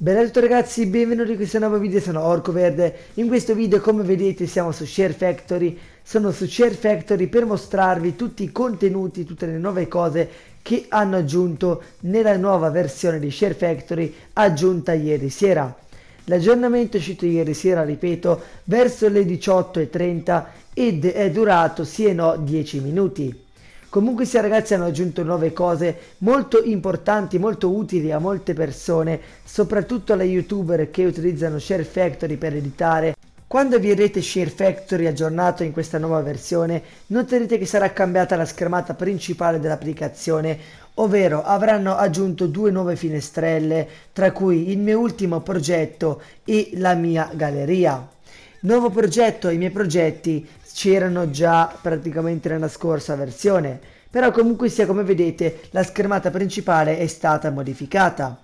Bene a tutti ragazzi, benvenuti in questo nuovo video, sono Orco Verde In questo video come vedete siamo su Share Factory Sono su Share Factory per mostrarvi tutti i contenuti, tutte le nuove cose che hanno aggiunto nella nuova versione di Share Factory aggiunta ieri sera L'aggiornamento è uscito ieri sera, ripeto, verso le 18.30 ed è durato sì e no 10 minuti Comunque sia ragazzi hanno aggiunto nuove cose molto importanti, molto utili a molte persone, soprattutto alle youtuber che utilizzano Share Factory per editare. Quando vedrete Share Factory aggiornato in questa nuova versione, noterete che sarà cambiata la schermata principale dell'applicazione, ovvero avranno aggiunto due nuove finestrelle, tra cui il mio ultimo progetto e la mia galleria. Nuovo progetto, i miei progetti c'erano già praticamente nella scorsa versione, però comunque sia come vedete la schermata principale è stata modificata.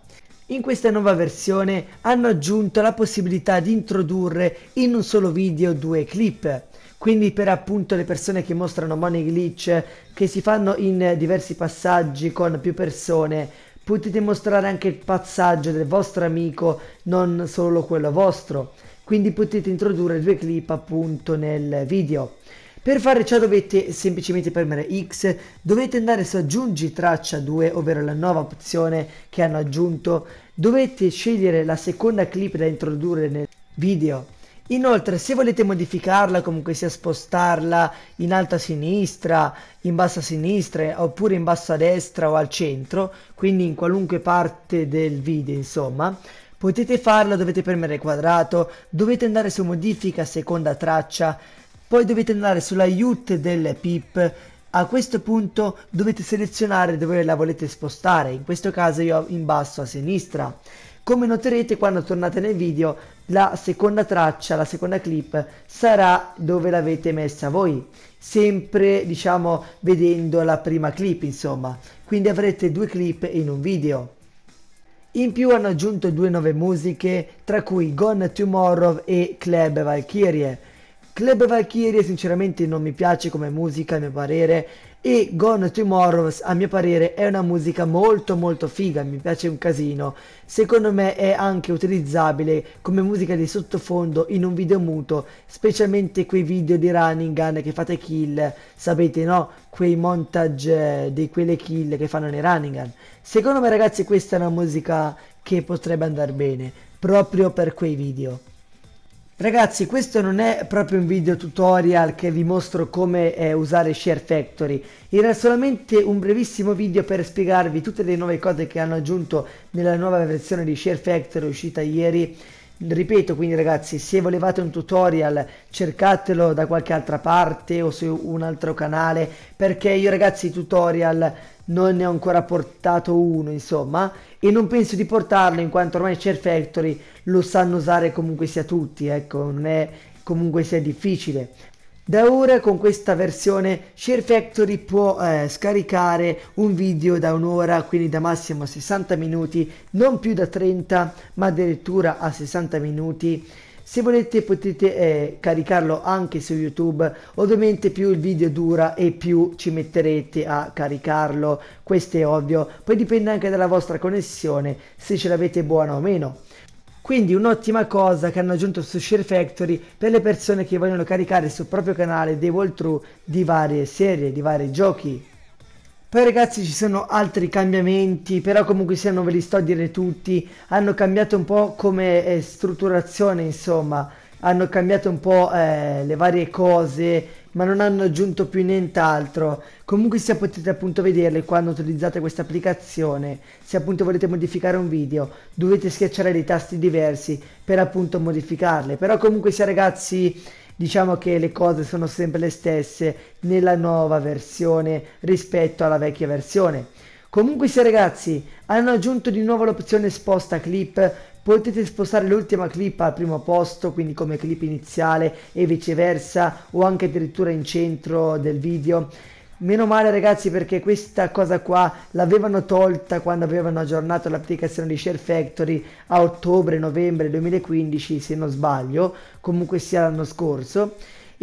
In questa nuova versione hanno aggiunto la possibilità di introdurre in un solo video due clip, quindi per appunto le persone che mostrano money glitch che si fanno in diversi passaggi con più persone potete mostrare anche il passaggio del vostro amico non solo quello vostro quindi potete introdurre due clip appunto nel video. Per fare ciò dovete semplicemente premere X, dovete andare su aggiungi traccia 2, ovvero la nuova opzione che hanno aggiunto, dovete scegliere la seconda clip da introdurre nel video. Inoltre se volete modificarla, comunque sia spostarla in alta sinistra, in bassa sinistra eh, oppure in bassa destra o al centro, quindi in qualunque parte del video insomma, Potete farlo, dovete premere quadrato, dovete andare su modifica seconda traccia, poi dovete andare sull'aiuto del pip a questo punto dovete selezionare dove la volete spostare, in questo caso io in basso a sinistra. Come noterete quando tornate nel video la seconda traccia, la seconda clip sarà dove l'avete messa voi, sempre diciamo vedendo la prima clip insomma, quindi avrete due clip in un video. In più hanno aggiunto due nuove musiche, tra cui Gone Tomorrow e Club Valkyrie. Club Valkyrie sinceramente non mi piace come musica, a mio parere, e Gone Tomorrow, a mio parere, è una musica molto molto figa, mi piace un casino. Secondo me è anche utilizzabile come musica di sottofondo in un video muto, specialmente quei video di running gun che fate kill, sapete no? Quei montage eh, di quelle kill che fanno nei running gun. Secondo me ragazzi questa è una musica che potrebbe andare bene, proprio per quei video. Ragazzi questo non è proprio un video tutorial che vi mostro come eh, usare Share Factory, era solamente un brevissimo video per spiegarvi tutte le nuove cose che hanno aggiunto nella nuova versione di Share Factory uscita ieri ripeto quindi ragazzi se volevate un tutorial cercatelo da qualche altra parte o su un altro canale perché io ragazzi tutorial non ne ho ancora portato uno insomma e non penso di portarlo in quanto ormai Share Factory lo sanno usare comunque sia tutti ecco non è comunque sia difficile da ora con questa versione Share Factory può eh, scaricare un video da un'ora, quindi da massimo 60 minuti, non più da 30 ma addirittura a 60 minuti. Se volete potete eh, caricarlo anche su YouTube, ovviamente più il video dura e più ci metterete a caricarlo, questo è ovvio, poi dipende anche dalla vostra connessione, se ce l'avete buona o meno. Quindi un'ottima cosa che hanno aggiunto su Share Factory per le persone che vogliono caricare sul proprio canale dei walkthrough di varie serie, di vari giochi. Poi ragazzi ci sono altri cambiamenti, però comunque sia non ve li sto a dire tutti, hanno cambiato un po' come eh, strutturazione insomma, hanno cambiato un po' eh, le varie cose, ma non hanno aggiunto più nient'altro. Comunque sia potete appunto vederle quando utilizzate questa applicazione. Se appunto volete modificare un video dovete schiacciare dei tasti diversi per appunto modificarle. Però comunque sia ragazzi diciamo che le cose sono sempre le stesse nella nuova versione rispetto alla vecchia versione. Comunque sia ragazzi, hanno aggiunto di nuovo l'opzione sposta clip potete spostare l'ultima clip al primo posto, quindi come clip iniziale e viceversa o anche addirittura in centro del video. Meno male ragazzi perché questa cosa qua l'avevano tolta quando avevano aggiornato l'applicazione di Share Factory a ottobre-novembre 2015 se non sbaglio, comunque sia l'anno scorso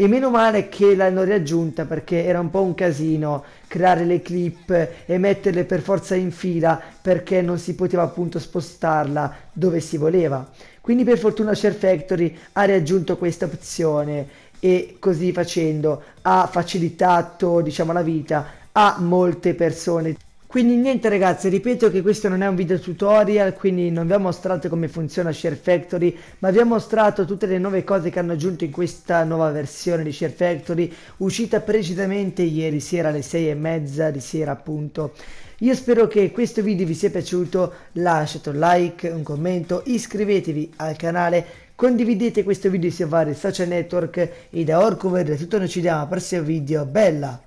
e meno male che l'hanno raggiunta perché era un po' un casino creare le clip e metterle per forza in fila perché non si poteva appunto spostarla dove si voleva. Quindi per fortuna Share Factory ha raggiunto questa opzione e così facendo ha facilitato diciamo la vita a molte persone quindi niente ragazzi, ripeto che questo non è un video tutorial, quindi non vi ho mostrato come funziona Share Factory, ma vi ho mostrato tutte le nuove cose che hanno aggiunto in questa nuova versione di Share Factory, uscita precisamente ieri sera alle 6 e mezza di sera appunto. Io spero che questo video vi sia piaciuto, lasciate un like, un commento, iscrivetevi al canale, condividete questo video sui vari social network e da Orcover è tutto, noi ci vediamo al prossimo video, bella!